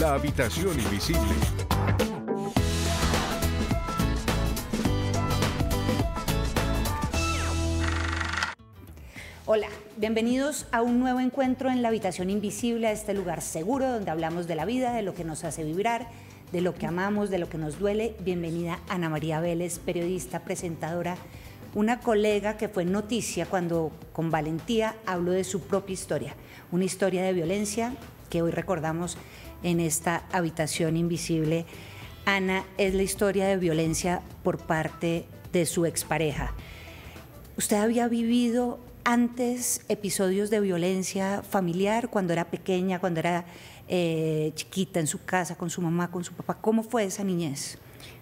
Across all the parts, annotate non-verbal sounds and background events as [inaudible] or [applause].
La habitación invisible. Hola, bienvenidos a un nuevo encuentro en la habitación invisible, a este lugar seguro donde hablamos de la vida, de lo que nos hace vibrar, de lo que amamos, de lo que nos duele. Bienvenida Ana María Vélez, periodista, presentadora, una colega que fue noticia cuando con valentía habló de su propia historia, una historia de violencia que hoy recordamos en esta habitación invisible. Ana es la historia de violencia por parte de su expareja. ¿Usted había vivido antes episodios de violencia familiar cuando era pequeña, cuando era eh, chiquita en su casa, con su mamá, con su papá? ¿Cómo fue esa niñez?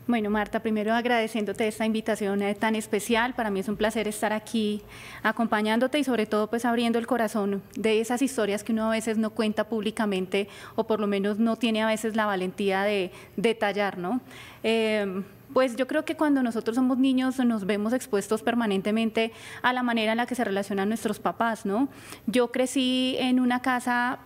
Bueno, Marta, primero agradeciéndote esta invitación eh, tan especial. Para mí es un placer estar aquí acompañándote y sobre todo pues abriendo el corazón de esas historias que uno a veces no cuenta públicamente o por lo menos no tiene a veces la valentía de detallar, ¿no? Em, pues yo creo que cuando nosotros somos niños nos vemos expuestos permanentemente a la manera en la que se relacionan nuestros papás, ¿no? Yo crecí en una casa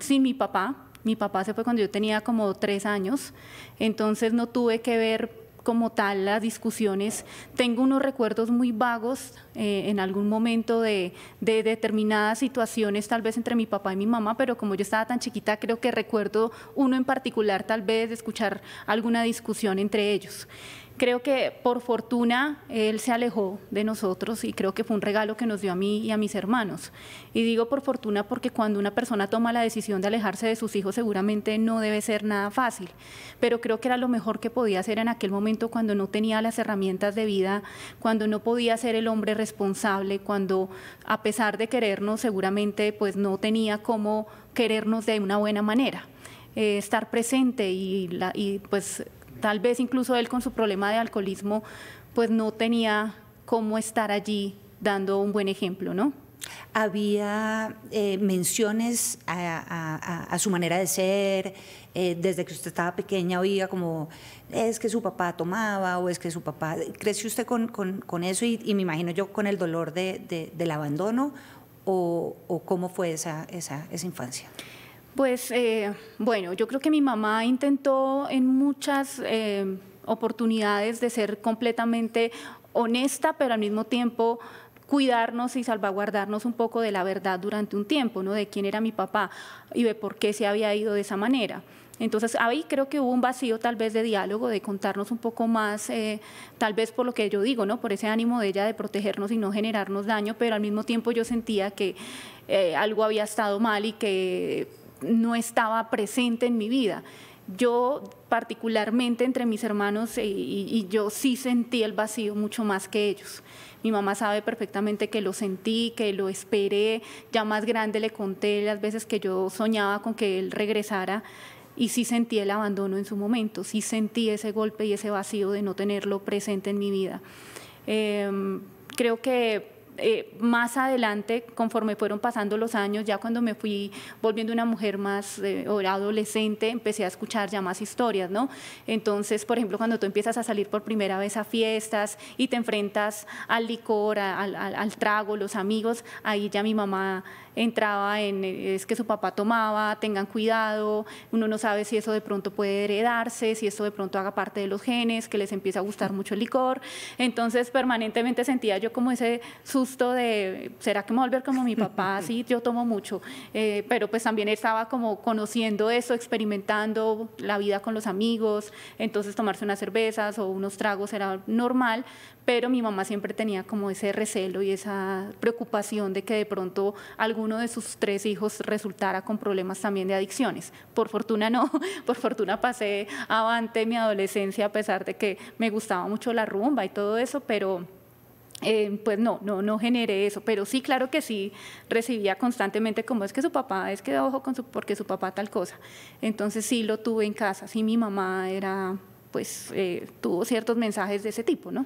sin mi papá, mi papá se fue cuando yo tenía como tres años, entonces no tuve que ver como tal las discusiones. Tengo unos recuerdos muy vagos eh, en algún momento de, de, determinadas situaciones, tal vez entre mi papá y mi mamá, pero como yo estaba tan chiquita, creo que recuerdo uno en particular, tal vez de escuchar alguna discusión entre ellos creo que por fortuna él se alejó de nosotros y creo que fue un regalo que nos dio a mí y a mis hermanos. Y digo por fortuna porque cuando una persona toma la decisión de alejarse de sus hijos seguramente no debe ser nada fácil, pero creo que era lo mejor que podía hacer en aquel momento cuando no tenía las herramientas de vida, cuando no podía ser el hombre responsable, cuando a pesar de querernos seguramente pues no tenía cómo querernos de una buena manera. Eh, estar presente y, y, pues tal vez incluso él con su problema de alcoholismo, pues no tenía cómo estar allí dando un buen ejemplo, ¿no? Había eh, menciones a, su manera de ser, eh, desde que usted estaba pequeña oía como, es que su papá tomaba o es que su papá, ¿creció usted con, con, eso y, me imagino yo con el dolor de, del abandono o, o cómo fue esa, esa, esa infancia? Pues eh, bueno, yo creo que mi mamá intentó en muchas eh, oportunidades de ser completamente honesta, pero al mismo tiempo cuidarnos y salvaguardarnos un poco de la verdad durante un tiempo, ¿no? De quién era mi papá y de por qué se había ido de esa manera. Entonces ahí creo que hubo un vacío tal vez de diálogo, de contarnos un poco más, eh, tal vez por lo que yo digo, ¿no? Por ese ánimo de ella de protegernos y no generarnos daño, pero al mismo tiempo yo sentía que algo había estado mal y que no estaba presente en mi vida. Yo particularmente entre mis hermanos eh, y, yo sí sentí el vacío mucho más que ellos. Mi mamá sabe perfectamente que lo sentí, que lo esperé, ya más grande le conté las veces que yo soñaba con que él regresara y sí sentí el abandono en su momento, sí sentí ese golpe y ese vacío de no tenerlo presente en mi vida. Em, creo que eh, más adelante, conforme fueron pasando los años, ya cuando me fui volviendo una mujer más eh, adolescente, empecé a escuchar ya más historias, ¿no? Entonces, por ejemplo, cuando tú empiezas a salir por primera vez a fiestas y te enfrentas al licor, al, al, trago, los amigos, ahí ya mi mamá entraba en, eh, es que su papá tomaba, tengan cuidado, uno no sabe si eso de pronto puede heredarse, si eso de pronto haga parte de los genes, que les empieza a gustar mucho el licor. Entonces permanentemente sentía yo como ese susto de, ¿será que me voy volver como mi papá? [laughs] Sí, yo tomo mucho, eh, pero pues también estaba como conociendo eso, experimentando la vida con los amigos, entonces tomarse unas cervezas o unos tragos era normal, pero mi mamá siempre tenía como ese recelo y esa preocupación de que de pronto alguno de sus tres hijos resultara con problemas también de adicciones. Por fortuna no, [laughs] por fortuna pasé avante mi adolescencia a pesar de que me gustaba mucho la rumba y todo eso, pero... Eh, pues no, no, no generé eso, pero sí, claro que sí, recibía constantemente como es que su papá, es que ojo con su, porque su papá tal cosa. Entonces sí lo tuve en casa, sí mi mamá era, pues eh, tuvo ciertos mensajes de ese tipo, ¿no?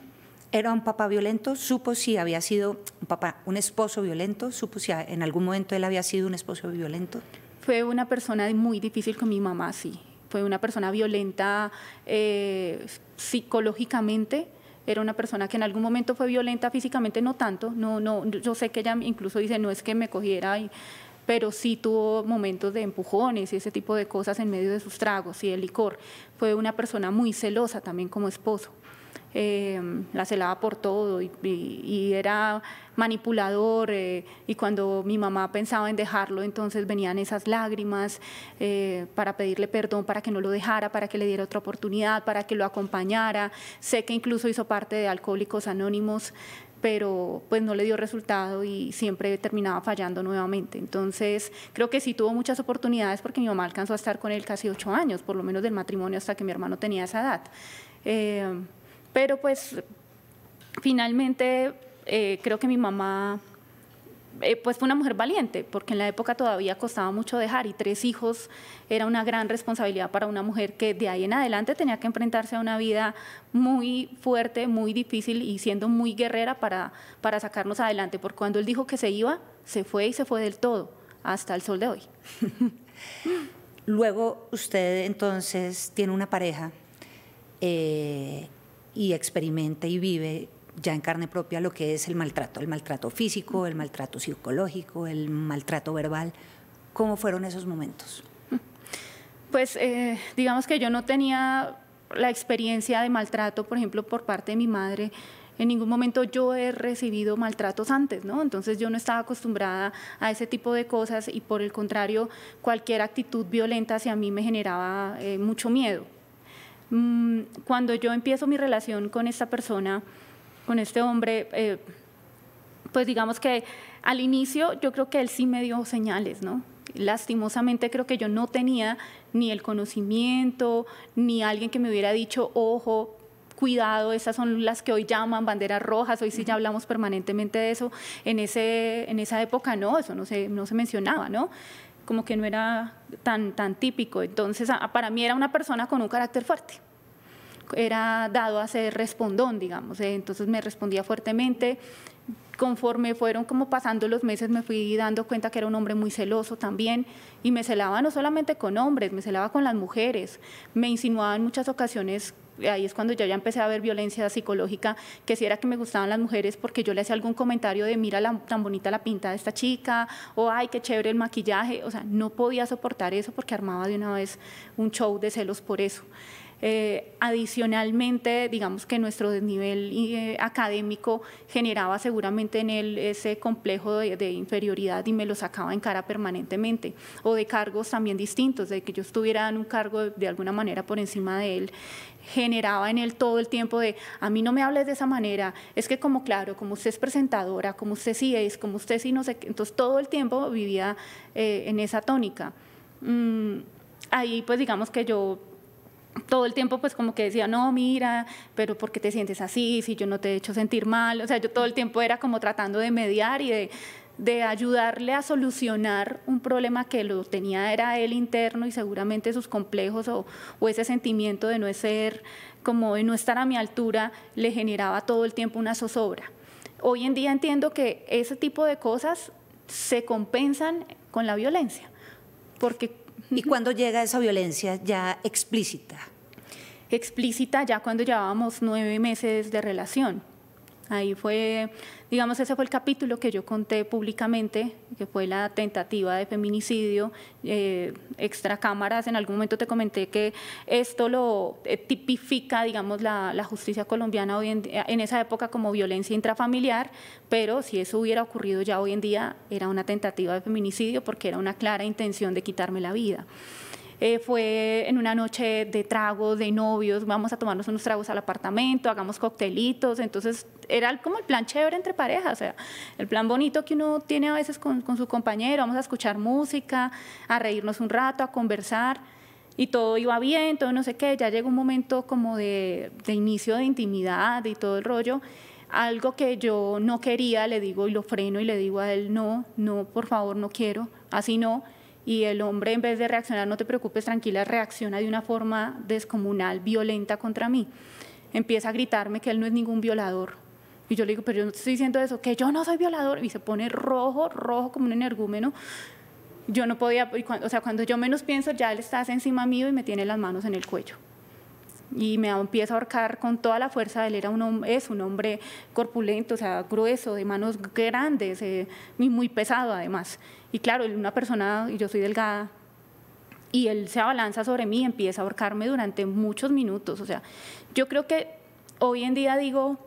era un papá violento, supo si había sido un papá, un esposo violento, supo si en algún momento él había sido un esposo violento. Fue una persona muy difícil con mi mamá, sí. Fue una persona violenta eh, psicológicamente. Era una persona que en algún momento fue violenta físicamente, no tanto. No, no, yo sé que ella incluso dice, no es que me cogiera y, pero sí tuvo momentos de empujones y ese tipo de cosas en medio de sus tragos y el licor. Fue una persona muy celosa también como esposo. Em, la celaba por todo y, era manipulador eh, y cuando mi mamá pensaba en dejarlo, entonces venían esas lágrimas eh, para pedirle perdón, para que no lo dejara, para que le diera otra oportunidad, para que lo acompañara. Sé que incluso hizo parte de Alcohólicos Anónimos pero pues no le dio resultado y siempre terminaba fallando nuevamente. Entonces creo que sí tuvo muchas oportunidades porque mi mamá alcanzó a estar con él casi ocho años, por lo menos del matrimonio hasta que mi hermano tenía esa edad. Eh, pero pues finalmente eh, creo que mi mamá eh, pues fue una mujer valiente, porque en la época todavía costaba mucho dejar y tres hijos era una gran responsabilidad para una mujer que de ahí en adelante tenía que enfrentarse a una vida muy fuerte, muy difícil y siendo muy guerrera para, para sacarnos adelante, porque cuando él dijo que se iba, se fue y se fue del todo, hasta el sol de hoy. [laughs] Luego usted entonces tiene una pareja eh, y experimenta y vive ya en carne propia lo que es el maltrato, el maltrato físico, el maltrato psicológico, el maltrato verbal. ¿Cómo fueron esos momentos? Pues eh, digamos que yo no tenía la experiencia de maltrato, por ejemplo, por parte de mi madre. En ningún momento yo he recibido maltratos antes, ¿no? Entonces yo no estaba acostumbrada a ese tipo de cosas y por el contrario, cualquier actitud violenta hacia mí me generaba eh, mucho miedo. Mm, cuando yo empiezo mi relación con esta persona, con este hombre, eh, pues digamos que al inicio yo creo que él sí me dio señales, ¿no? Lastimosamente creo que yo no tenía ni el conocimiento, ni alguien que me hubiera dicho, ojo, cuidado, esas son las que hoy llaman banderas rojas, hoy sí ya hablamos permanentemente de eso, en, ese, en esa época no, eso no se, no se mencionaba, ¿no? como que no era tan, tan típico. Entonces, para mí era una persona con un carácter fuerte. Era dado a ser respondón, digamos. ¿eh? Entonces me respondía fuertemente. Conforme fueron como pasando los meses, me fui dando cuenta que era un hombre muy celoso también y me celaba no solamente con hombres, me celaba con las mujeres. Me insinuaba en muchas ocasiones ahí es cuando yo ya empecé a ver violencia psicológica, que si era que me gustaban las mujeres porque yo le hacía algún comentario de mira la, tan bonita la pinta de esta chica, o ay, qué chévere el maquillaje, o sea, no podía soportar eso porque armaba de una vez un show de celos por eso. Eh, adicionalmente, digamos que nuestro desnivel eh, académico generaba seguramente en él ese complejo de, inferioridad y me lo sacaba en cara permanentemente, o de cargos también distintos, de que yo estuviera en un cargo de, alguna manera por encima de él generaba en él todo el tiempo de, a mí no me hables de esa manera, es que como claro, como usted es presentadora, como usted sí es, como usted sí no sé entonces todo el tiempo vivía eh, en esa tónica. Mm, ahí pues digamos que yo todo el tiempo pues como que decía, no, mira, pero ¿por qué te sientes así? Si yo no te he hecho sentir mal. O sea, yo todo el tiempo era como tratando de mediar y de, ayudarle a solucionar un problema que lo tenía era él interno y seguramente sus complejos o, o ese sentimiento de no ser, como de no estar a mi altura, le generaba todo el tiempo una zozobra. Hoy en día entiendo que ese tipo de cosas se compensan con la violencia, porque ¿Y cuándo llega esa violencia ya explícita? Explícita ya cuando llevábamos nueve meses de relación. Ahí fue, digamos, ese fue el capítulo que yo conté públicamente, que fue la tentativa de feminicidio, eh, extracámaras. En algún momento te comenté que esto lo eh, tipifica, digamos, la, justicia colombiana hoy en esa época como violencia intrafamiliar, pero si eso hubiera ocurrido ya hoy en día, era una tentativa de feminicidio porque era una clara intención de quitarme la vida. Eh, fue en una noche de tragos, de novios, vamos a tomarnos unos tragos al apartamento, hagamos coctelitos, entonces era como el plan chévere entre parejas, sea, el plan bonito que uno tiene a veces con, su compañero, vamos a escuchar música, a reírnos un rato, a conversar y todo iba bien, todo no sé qué, ya llegó un momento como de, de, inicio de intimidad y todo el rollo. Algo que yo no quería, le digo y lo freno y le digo a él, no, no, por favor, no quiero, así no y el hombre en vez de reaccionar, no te preocupes, tranquila, reacciona de una forma descomunal, violenta contra mí. Empieza a gritarme que él no es ningún violador. Y yo le digo, pero yo no estoy diciendo eso, que yo no soy violador. Y se pone rojo, rojo como un energúmeno. Yo no podía, o sea, cuando yo menos pienso, ya él está encima mío y me tiene las manos en el cuello y me empieza a ahorcar con toda la fuerza. Él era un, es un hombre corpulento, o sea, grueso, de manos grandes, eh, y muy pesado además. Y claro, él una persona, y yo soy delgada, y él se abalanza sobre mí y empieza a ahorcarme durante muchos minutos. O sea, yo creo que hoy en día digo,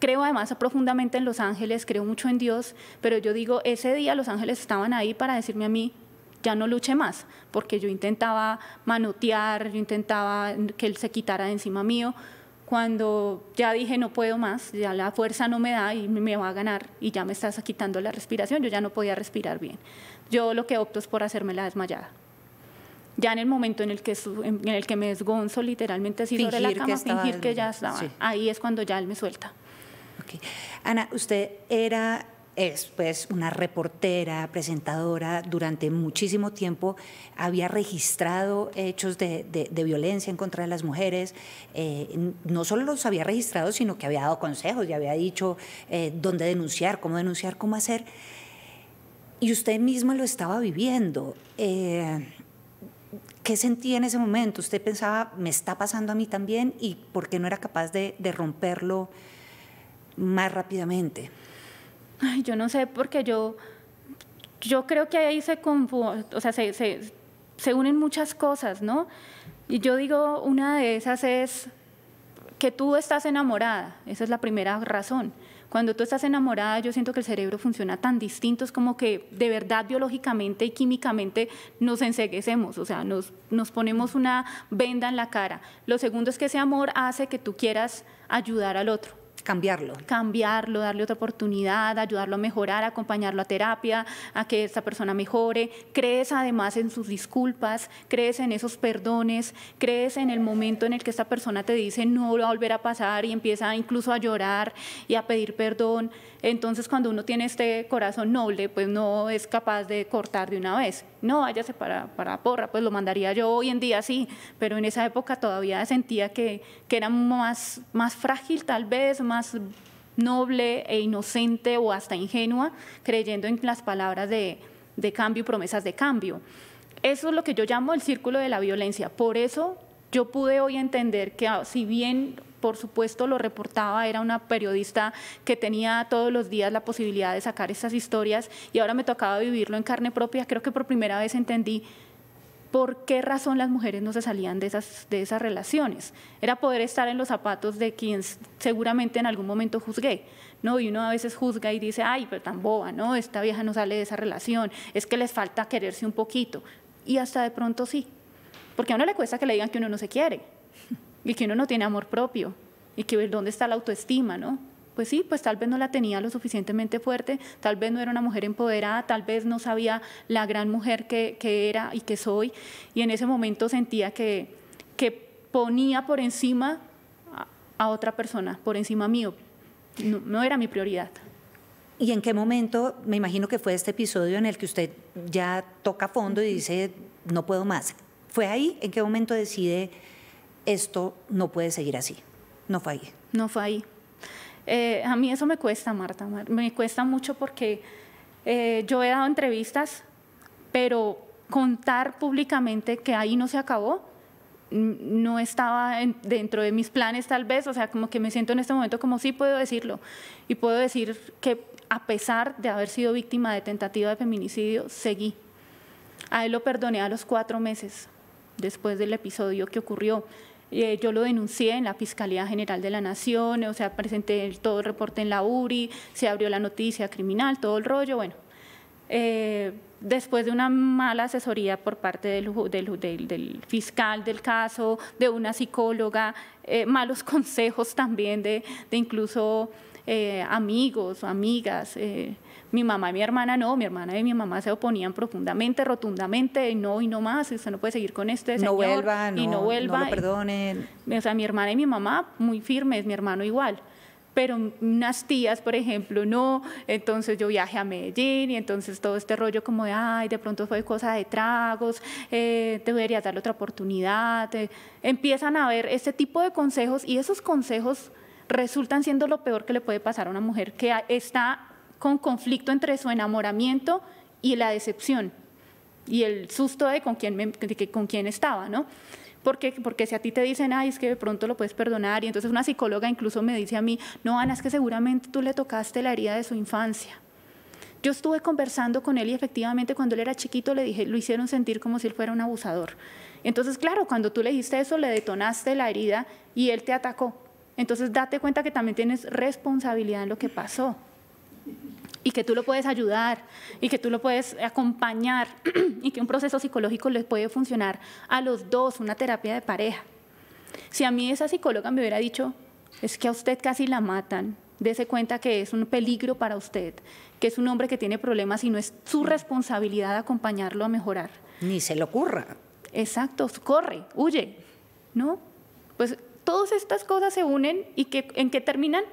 creo además profundamente en los ángeles, creo mucho en Dios, pero yo digo, ese día los ángeles estaban ahí para decirme a mí, ya no luché más, porque yo intentaba manotear, yo intentaba que él se quitara de encima mío. Cuando ya dije no puedo más, ya la fuerza no me da y me va a ganar y ya me estás quitando la respiración, yo ya no podía respirar bien. Yo lo que opto es por hacerme la desmayada. Ya en el momento en el que, en el que me desgonzo literalmente así sobre la cama, fingir que ya estaba, ahí es cuando ya él me suelta. Ana, usted era es pues una reportera, presentadora, durante muchísimo tiempo había registrado hechos de, violencia en contra de las mujeres, eh, no solo los había registrado, sino que había dado consejos y había dicho eh, dónde denunciar, cómo denunciar, cómo hacer. Y usted misma lo estaba viviendo. Eh, ¿Qué sentía en ese momento? ¿Usted pensaba, me está pasando a mí también? ¿Y por qué no era capaz de romperlo más rápidamente? yo no sé, porque yo, yo creo que ahí se, sea, se, unen muchas cosas, ¿no? Y yo digo, una de esas es que tú estás enamorada, esa es la primera razón. Cuando tú estás enamorada, yo siento que el cerebro funciona tan distinto, es como que de verdad biológicamente y químicamente nos enseguecemos, o sea, nos, nos ponemos una venda en la cara. Lo segundo es que ese amor hace que tú quieras ayudar al otro cambiarlo. Cambiarlo, darle otra oportunidad, ayudarlo a mejorar, acompañarlo a terapia, a que esta persona mejore. Crees además en sus disculpas, crees en esos perdones, crees en el momento en el que esta persona te dice no va a volver a pasar y empieza incluso a llorar y a pedir perdón. Entonces cuando uno tiene este corazón noble, pues no es capaz de cortar de una vez no, váyase para, para Porra, pues lo mandaría yo hoy en día sí, pero en esa época todavía sentía que, era más, más frágil tal vez, más noble e inocente o hasta ingenua, creyendo en las palabras de, cambio y promesas de cambio. Eso es lo que yo llamo el círculo de la violencia. Por eso yo pude hoy entender que ah, si bien por supuesto lo reportaba, era una periodista que tenía todos los días la posibilidad de sacar esas historias y ahora me tocaba vivirlo en carne propia. Creo que por primera vez entendí por qué razón las mujeres no se salían de esas, de esas relaciones. Era poder estar en los zapatos de quien seguramente en algún momento juzgué. ¿no? Y uno a veces juzga y dice, ay, pero tan boba, ¿no? Esta vieja no sale de esa relación, es que les falta quererse un poquito. Y hasta de pronto sí, porque a uno le cuesta que le digan que uno no se quiere. [laughs] y que uno no tiene amor propio y que dónde está la autoestima, ¿no? Pues sí, pues tal vez no la tenía lo suficientemente fuerte, tal vez no era una mujer empoderada, tal vez no sabía la gran mujer que, era y que soy, y en ese momento sentía que, que ponía por encima a, otra persona, por encima mío. No, no era mi prioridad. ¿Y en qué momento, me imagino que fue este episodio en el que usted ya toca fondo y dice, no puedo más? ¿Fue ahí en qué momento decide esto no puede seguir así. No fue ahí. No fue ahí. Eh, a mí eso me cuesta, Marta. Me cuesta mucho porque eh, yo he dado entrevistas, pero contar públicamente que ahí no se acabó, no estaba dentro de mis planes tal vez, o sea, como que me siento en este momento como sí puedo decirlo y puedo decir que a pesar de haber sido víctima de tentativa de feminicidio, seguí. A él lo perdoné a los cuatro meses después del episodio que ocurrió. Eh, yo lo denuncié en la Fiscalía General de la Nación, o sea, presenté todo el reporte en la URI, se abrió la noticia criminal, todo el rollo, bueno. Eh, después de una mala asesoría por parte del, fiscal del caso, de una psicóloga, eh, malos [laughs] consejos también de, incluso amigos o amigas, mi mamá y mi hermana no, mi hermana y mi mamá se oponían profundamente, rotundamente, no y no más, usted no puede seguir con este señor. No vuelva, no, perdonen. o sea, mi hermana y mi mamá muy firmes, mi hermano igual pero unas tías, por ejemplo, no. Entonces yo viajé a Medellín y entonces todo este rollo como de, ay, de pronto fue cosa de tragos, eh, te deberías darle otra oportunidad. Eh, empiezan a ver este tipo de consejos y esos consejos resultan siendo lo peor que le puede pasar a una mujer que está con conflicto entre su enamoramiento y la decepción y el susto de con quién, con quién estaba, ¿no? Porque, porque si a ti te dicen, ay, es que de pronto lo puedes perdonar, y entonces una psicóloga incluso me dice a mí, no, Ana, es que seguramente tú le tocaste la herida de su infancia. Yo estuve conversando con él y efectivamente cuando él era chiquito le dije, lo hicieron sentir como si él fuera un abusador. Entonces, claro, cuando tú le dijiste eso, le detonaste la herida y él te atacó. Entonces, date cuenta que también tienes responsabilidad en lo que pasó y que tú lo puedes ayudar y que tú lo puedes acompañar [clears throat] y que un proceso psicológico les puede funcionar a los dos, una terapia de pareja. Si a mí esa psicóloga me hubiera dicho, es que a usted casi la matan, dése cuenta que es un peligro para usted, que es un hombre que tiene problemas y no es su responsabilidad acompañarlo a mejorar. Ni se le ocurra. Exacto, corre, huye, ¿no? Pues todas estas cosas se unen y que, en qué terminan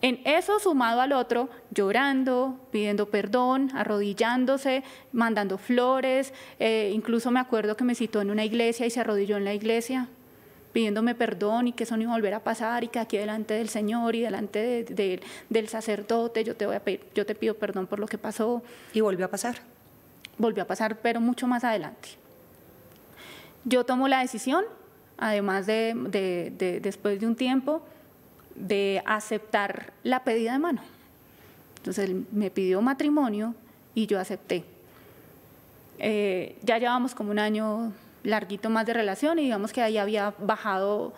en eso sumado al otro, llorando, pidiendo perdón, arrodillándose, mandando flores, eh, incluso me acuerdo que me citó en una iglesia y se arrodilló en la iglesia pidiéndome perdón y que eso no iba a pasar y que aquí delante del Señor y delante del sacerdote yo te pido perdón por lo que pasó. Y volvió a pasar. Volvió a pasar, pero mucho más adelante. Yo tomo la decisión, además de después de un tiempo, de aceptar la pedida de mano. Entonces él me pidió matrimonio y yo acepté. Eh, ya llevamos como un año larguito más de relación y digamos que ahí había bajado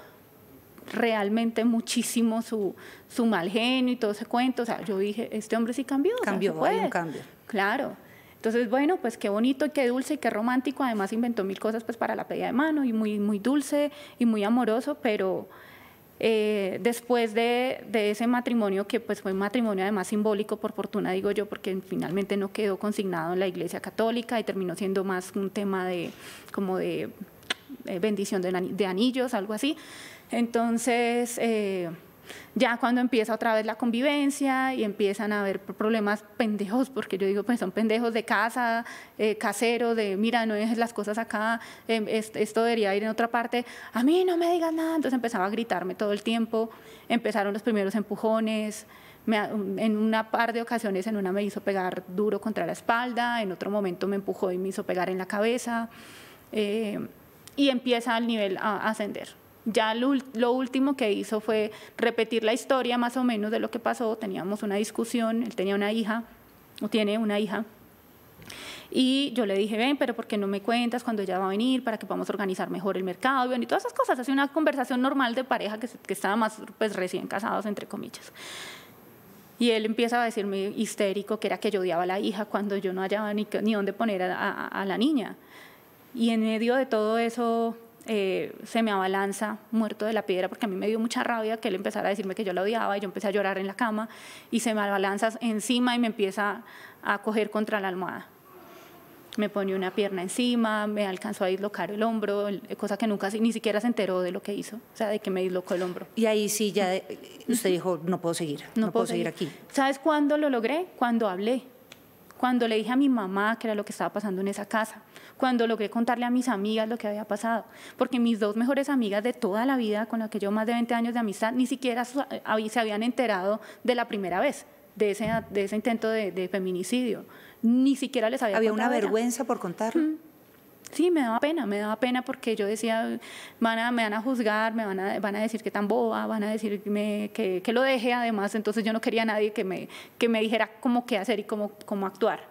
realmente muchísimo su, su mal genio y todo ese cuento. O sea, yo dije, este hombre sí cambió. Cambió, un cambio. Claro. Entonces, bueno, pues qué bonito y qué dulce y qué romántico. Además inventó mil cosas pues para la pedida de mano y muy, muy dulce y muy amoroso, pero eh, después de, ese matrimonio, que pues fue un matrimonio además simbólico, por fortuna digo yo, porque finalmente no quedó consignado en la Iglesia Católica y terminó siendo más un tema de como de eh, bendición de, anillos, algo así. Entonces... Eh, ya cuando empieza otra vez la convivencia y empiezan a haber problemas pendejos, porque yo digo, pues son pendejos de casa, eh, caseros, de mira, no dejes las cosas acá, em, esto debería ir en otra parte, a mí no me digas nada. Entonces empezaba a gritarme todo el tiempo, empezaron los primeros empujones. en una par de ocasiones en una me hizo pegar duro contra la espalda, en otro momento me empujó y me hizo pegar en la cabeza eh, y empieza el nivel a ascender. Ya lo, último que hizo fue repetir la historia más o menos de lo que pasó. Teníamos una discusión, él tenía una hija, o tiene una hija. Y yo le dije, ven, pero ¿por qué no me cuentas cuando ella va a venir para que podamos organizar mejor el mercado? Y, todas esas cosas. hace una conversación normal de pareja que, que estaba más pues, recién casados, entre comillas. Y él empieza a decirme histérico que era que yo odiaba a la hija cuando yo no hallaba ni, ni dónde poner a la niña. Y en medio de todo eso, eh, se me abalanza muerto de la piedra porque a mí me dio mucha rabia que él empezara a decirme que yo lo odiaba y yo empecé a llorar en la cama y se me abalanza encima y me empieza a coger contra la almohada. Me pone una pierna encima, me alcanzó a dislocar el hombro, cosa que nunca, ni siquiera se enteró de lo que hizo, o sea, de que me dislocó el hombro. Y ahí sí ya eh, usted dijo, no puedo seguir, no, puedo seguir aquí. ¿Sabes cuándo lo logré? Cuando hablé cuando le dije a mi mamá que era lo que estaba pasando en esa casa, cuando logré contarle a mis amigas lo que había pasado, porque mis dos mejores amigas de toda la vida, con las que yo más de 20 años de amistad, ni siquiera se habían enterado de la primera vez. De ese, intento de, feminicidio. Ni siquiera les había... Había una vergüenza por contarlo. Mm sí, me daba pena, me daba pena porque yo decía, van a, me van a juzgar, me van a, decir que tan boba, van a decirme que, que lo deje además, entonces yo no quería a nadie que me, que me dijera cómo qué hacer y cómo, cómo actuar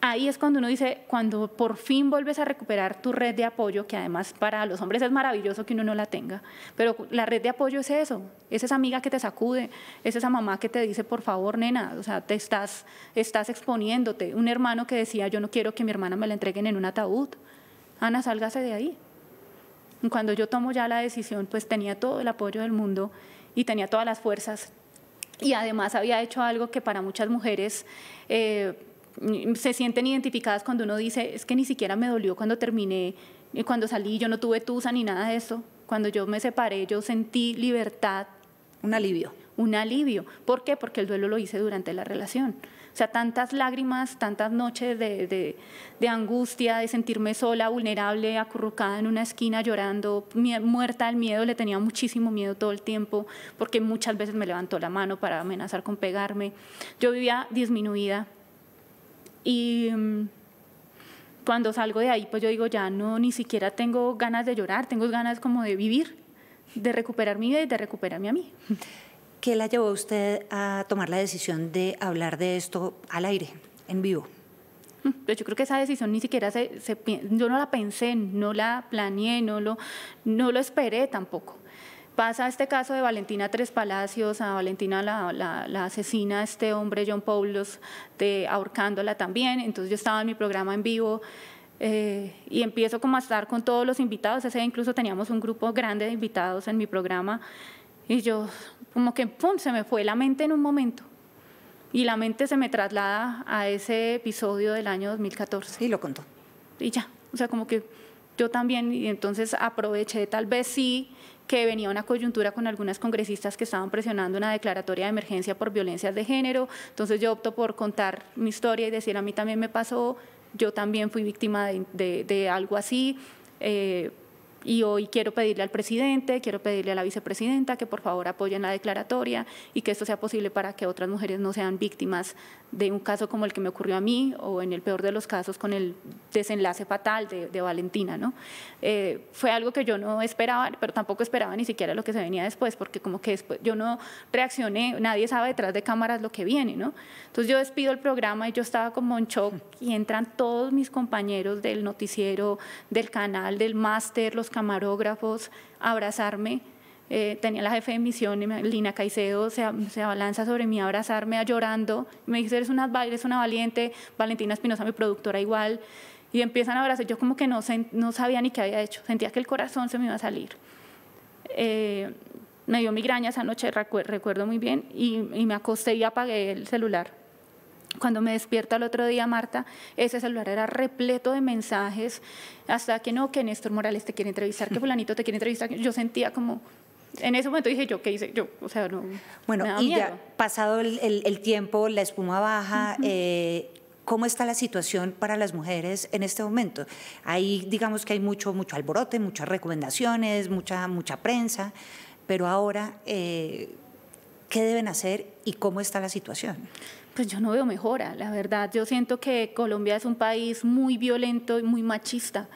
ahí es cuando uno dice, cuando por fin vuelves a recuperar tu red de apoyo, que además para los hombres es maravilloso que uno no la tenga, pero la red de apoyo es eso, es esa amiga que te sacude, es esa mamá que te dice, por favor, nena, o sea, te estás, estás exponiéndote. Un hermano que decía, yo no quiero que mi hermana me la entreguen en un ataúd. Ana, sálgase de ahí. Cuando yo tomo ya la decisión, pues tenía todo el apoyo del mundo y tenía todas las fuerzas. Y además había hecho algo que para muchas mujeres... Eh, Mm, se sienten identificadas cuando uno dice, es que ni siquiera me dolió cuando terminé, eh, cuando salí, yo no tuve tusa ni nada de eso. Cuando yo me separé, yo sentí libertad. Un alivio. Un alivio. ¿Por qué? Porque el duelo lo hice durante la relación. O sea, tantas lágrimas, tantas noches de, de, de angustia, de sentirme sola, vulnerable, acurrucada en una esquina llorando, muerta del miedo, le tenía muchísimo miedo todo el tiempo, porque muchas veces me levantó la mano para amenazar con pegarme. Yo vivía disminuida, y mm, cuando salgo de ahí, pues yo digo, ya no, ni siquiera tengo ganas de llorar, tengo ganas como de vivir, de recuperar mi vida y de recuperarme a mí. ¿Qué la llevó a usted a tomar la decisión de hablar de esto al aire, en vivo? Mm, pues yo creo que esa decisión ni siquiera se, yo no la pensé, no la planeé, no lo, no lo esperé tampoco. Pasa este caso de Valentina Tres Palacios, a Valentina la, asesina, este hombre John Paulos, de, ahorcándola también. Entonces yo estaba en mi programa en vivo eh, y empiezo como a estar con todos los invitados. Ese incluso teníamos un grupo grande de invitados en mi programa y yo como que pum, se me fue la mente en un momento. Y la mente se me traslada a ese episodio del año 2014. Y lo contó. Y ya, o sea, como que yo también, y entonces aproveché tal vez sí que venía una coyuntura con algunas congresistas que estaban presionando una declaratoria de emergencia por violencias de género. Entonces yo opto por contar mi historia y decir, a mí también me pasó, yo también fui víctima de, algo así. Eh, y hoy quiero pedirle al presidente, quiero pedirle a la vicepresidenta que por favor apoyen la declaratoria y que esto sea posible para que otras mujeres no sean víctimas de un caso como el que me ocurrió a mí o en el peor de los casos con el desenlace fatal de, Valentina. ¿no? Eh, fue algo que yo no esperaba, pero tampoco esperaba ni siquiera lo que se venía después, porque como que después yo no reaccioné, nadie sabe detrás de cámaras lo que viene. ¿no? Entonces yo despido el programa y yo estaba como en shock y entran todos mis compañeros del noticiero, del canal, del máster, los camarógrafos, abrazarme. Eh, tenía la jefe de misión, Lina Caicedo, se, se, abalanza sobre mí, abrazarme, llorando. Me dice, eres una, una valiente. Valentina Espinosa, mi productora, igual. Y empiezan a abrazar. Yo como que no, no sabía ni qué había hecho. Sentía que el corazón se me iba a salir. Eh, me dio migraña esa noche, recuerdo muy bien, y me acosté y apagué el celular. Cuando me despierto al otro día, Marta, ese celular era repleto de mensajes, hasta que no, que Néstor Morales te quiere entrevistar, que [laughs] fulanito te quiere entrevistar. Yo sentía como, en ese momento dije yo, ¿qué hice yo? O sea, no. Bueno, y ya pasado el, tiempo, la espuma baja, eh, ¿Cómo está la situación para las mujeres en este momento? Ahí digamos que hay mucho, mucho alborote, muchas recomendaciones, mucha, mucha prensa, pero ahora, eh, ¿qué deben hacer y cómo está la situación? Pues yo no veo mejora, la verdad. Yo siento que Colombia es un país muy violento y muy machista.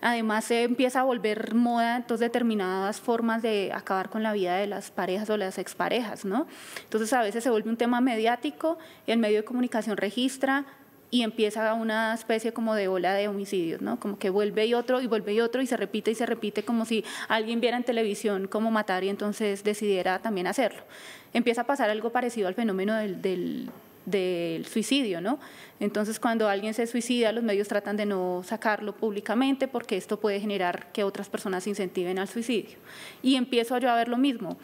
Además se empieza a volver moda entonces determinadas formas de acabar con la vida de las parejas o las exparejas, ¿no? Entonces a veces se vuelve un tema mediático, el medio de comunicación registra y empieza una especie como de ola de homicidios, ¿no? Como que vuelve y otro y vuelve y otro y se repite y se repite como si alguien viera en televisión cómo matar y entonces decidiera también hacerlo. Empieza a pasar algo parecido al fenómeno del del suicidio, ¿no? Entonces, cuando alguien se suicida, los medios tratan de no sacarlo públicamente porque esto puede generar que otras personas incentiven al suicidio. Y empiezo yo a ver lo mismo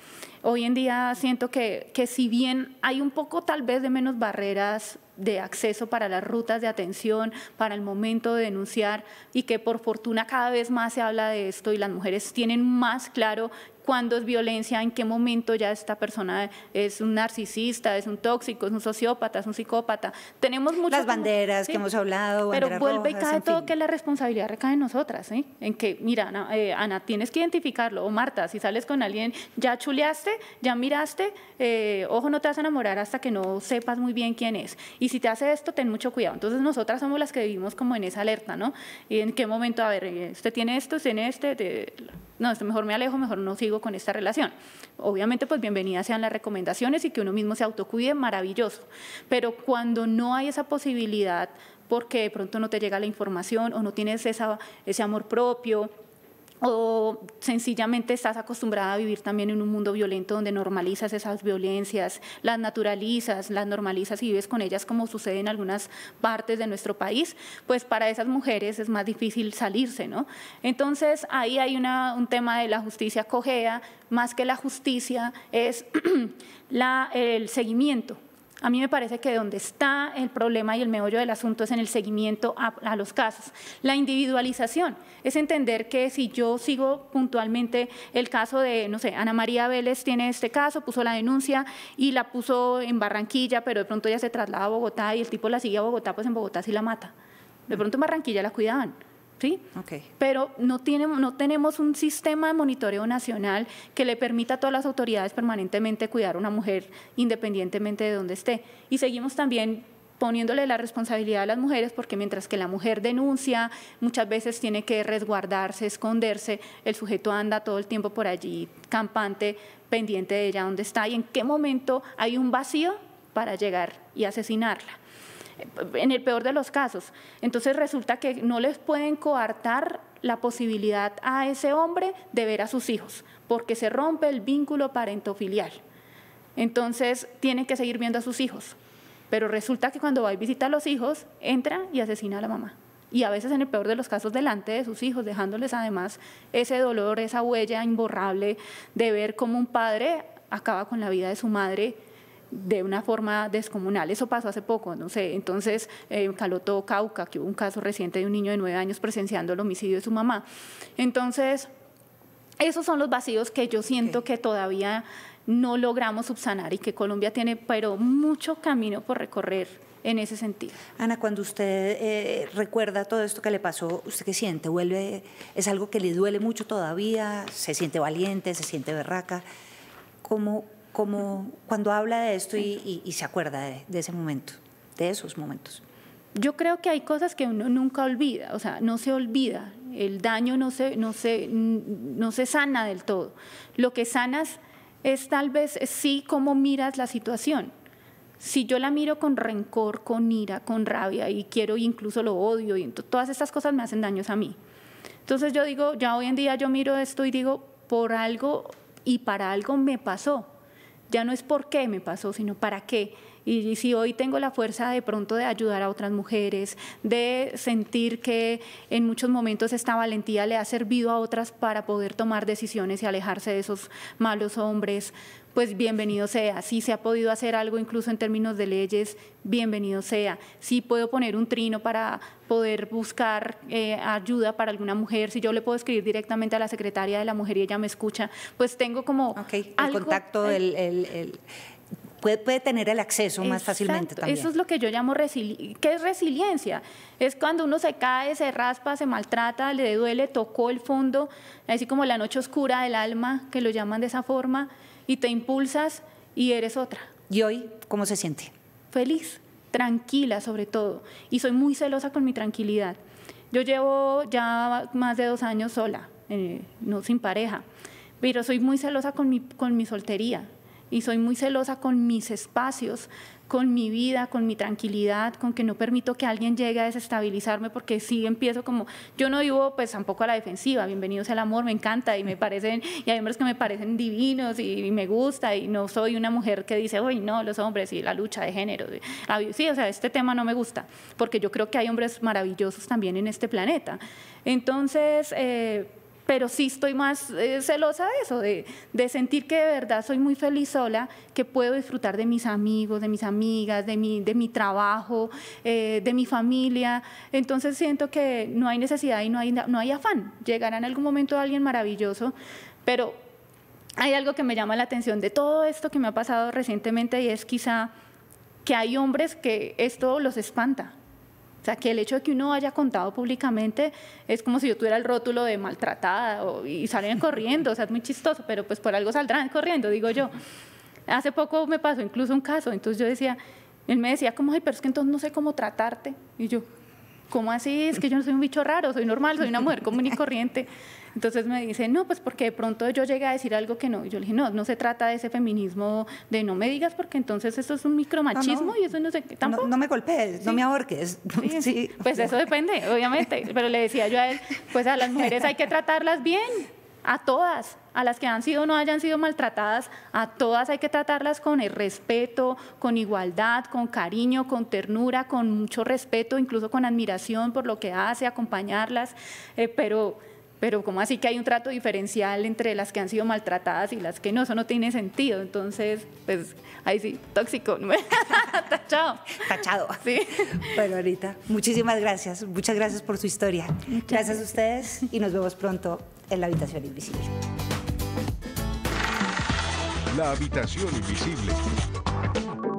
hoy en día siento que, que si bien hay un poco tal vez de menos barreras de acceso para las rutas de atención, para el momento de denunciar y que por fortuna cada vez más se habla de esto y las mujeres tienen más claro cuándo es violencia, en qué momento ya esta persona es un narcisista, es un tóxico, es un sociópata, es un psicópata. Tenemos muchas... Las banderas que hemos hablado. Pero vuelve y cae todo que la responsabilidad recae en nosotras, ¿sí? En que, mira, eh, Ana, tienes que identificarlo, o Marta, si sales con alguien, ya chuleaste, ya miraste, eh, ojo, no te vas a enamorar hasta que no sepas muy bien quién es. Y si te hace esto, ten mucho cuidado. Entonces nosotras somos las que vivimos como en esa alerta, ¿no? Y en qué momento, a ver, eh, usted tiene esto, usted tiene este, no, mejor me alejo, mejor no sigo con esta relación. Obviamente, pues bienvenidas sean las recomendaciones y que uno mismo se autocuide, maravilloso. Pero cuando no hay esa posibilidad, porque de pronto no te llega la información o no tienes ese amor propio, o sencillamente estás acostumbrada a vivir también en un mundo violento donde normalizas esas violencias, las naturalizas, las normalizas y vives con ellas como sucede en algunas partes de nuestro país, pues para esas mujeres es más difícil salirse, ¿no? Entonces ahí hay un tema de la justicia cogea, más que la justicia es [clears throat] la, el seguimiento a mí me parece que donde está el problema y el meollo del asunto es en el seguimiento a, los casos. La individualización es entender que si yo sigo puntualmente el caso de, no sé, Ana María Vélez tiene este caso, puso la denuncia y la puso en Barranquilla, pero de pronto ya se traslada a Bogotá y el tipo la sigue a Bogotá, pues en Bogotá sí la mata. De pronto en Barranquilla la cuidaban, ¿sí? Pero no, no tenemos un sistema de monitoreo nacional que le permita a todas las autoridades permanentemente cuidar a una mujer independientemente de donde esté. Y seguimos también poniéndole la responsabilidad a las mujeres porque mientras que la mujer denuncia, muchas veces tiene que resguardarse, esconderse, el sujeto anda todo el tiempo por allí campante, pendiente de ella donde está y en qué momento hay un vacío para llegar y asesinarla en el peor de los casos. Entonces resulta que no les pueden coartar la posibilidad a ese hombre de ver a sus hijos, porque se rompe el vínculo parentofilial. Entonces tienen que seguir viendo a sus hijos. Pero resulta que cuando va y visita a los hijos, entra y asesina a la mamá. Y a veces en el peor de los casos delante de sus hijos, dejándoles además ese dolor, esa huella imborrable de ver cómo un padre acaba con la vida de su madre de una forma descomunal. Eso pasó hace poco, no sé. Entonces, en eh, Caloto, Cauca, que hubo un caso reciente de un niño de nueve años presenciando el homicidio de su mamá. Entonces, esos son los vacíos que yo siento que todavía no logramos subsanar y que Colombia tiene, pero mucho camino por recorrer en ese sentido. Ana, cuando usted eh, recuerda todo esto que le pasó, ¿usted qué siente? ¿Vuelve? ¿Es algo que le duele mucho todavía? ¿Se siente valiente? ¿Se siente berraca? ¿Cómo, cuando habla de esto y, se acuerda de, ese momento, de esos momentos? Yo creo que hay cosas que uno nunca olvida, o sea, no se olvida, el daño no se, no se, no se sana del todo. Lo que sanas es tal vez sí cómo miras la situación. Si yo la miro con rencor, con ira, con rabia y quiero incluso lo odio, y todas estas cosas me hacen daños a mí. Entonces yo digo, ya hoy en día yo miro esto y digo, por algo y para algo me pasó. Ya no es por qué me pasó, sino para qué. Y, si hoy tengo la fuerza de pronto de ayudar a otras mujeres, de sentir que en muchos momentos esta valentía le ha servido a otras para poder tomar decisiones y alejarse de esos malos hombres, pues bienvenido sea. Si se ha podido hacer algo incluso en términos de leyes, bienvenido sea. Si puedo poner un trino para poder buscar eh, ayuda para alguna mujer, si yo le puedo escribir directamente a la secretaria de la mujer y ella me escucha, pues tengo como... el contacto, del el puede, tener el acceso más fácilmente también. Eso es lo que yo llamo resiliencia. ¿Qué es resiliencia? Es cuando uno se cae, se raspa, se maltrata, le duele, tocó el fondo, así como la noche oscura del alma, que lo llaman de esa forma, y te impulsas y eres otra. ¿Y hoy cómo se siente? Feliz, tranquila sobre todo, y soy muy celosa con mi tranquilidad. Yo llevo ya más de dos años sola, eh, no sin pareja, pero soy muy celosa con con mi soltería y soy muy celosa con mis espacios, con mi vida, con mi tranquilidad, con que no permito que alguien llegue a desestabilizarme, porque sí empiezo como, yo no vivo pues tampoco a la defensiva, bienvenidos al amor, me encanta y me parecen, y hay hombres que me parecen divinos y, me gusta y no soy una mujer que dice, uy, no, los hombres y la lucha de género, ah, sí, o sea, este tema no me gusta, porque yo creo que hay hombres maravillosos también en este planeta. Entonces, eh, pero sí estoy más eh, celosa de eso, de, sentir que de verdad soy muy feliz sola, que puedo disfrutar de mis amigos, de mis amigas, de mi, trabajo, eh, de mi familia. Entonces siento que no hay necesidad y no hay, no hay afán. Llegará en algún momento alguien maravilloso, pero hay algo que me llama la atención de todo esto que me ha pasado recientemente y es quizá que hay hombres que esto los espanta sea, que el hecho de que uno haya contado públicamente es como si yo tuviera el rótulo de maltratada y salen corriendo, o sea, es muy chistoso, pero pues por algo saldrán corriendo, digo yo. Hace poco me pasó incluso un caso, entonces yo decía, él me decía, como, ay, pero es que entonces no sé cómo tratarte. Y yo, ¿cómo así? Es que yo no soy un bicho raro, soy normal, soy una mujer común y corriente. Entonces me dice, no, pues porque de pronto yo llegué a decir algo que no. Y yo le dije, no, no se trata de ese feminismo de no me digas porque entonces eso es un micromachismo ah, y eso no sé tampoco. No, me golpees, no me ahorques. [laughs] [laughs] Pues eso depende, obviamente. Pero le decía yo a él, pues a las mujeres hay que tratarlas bien, a todas, a las que han sido o no hayan sido maltratadas, a todas hay que tratarlas con el respeto, con igualdad, con cariño, con ternura, con mucho respeto, incluso con admiración por lo que hace, acompañarlas, eh, pero pero como así que hay un trato diferencial entre las que han sido maltratadas y las que no? Eso no tiene sentido. Entonces, pues ahí sí, tóxico. [laughs] Tachado. Tachado. Sí. Bueno, ahorita, muchísimas gracias. Muchas gracias por su historia. gracias a ustedes y nos vemos pronto en la habitación invisible. La habitación invisible.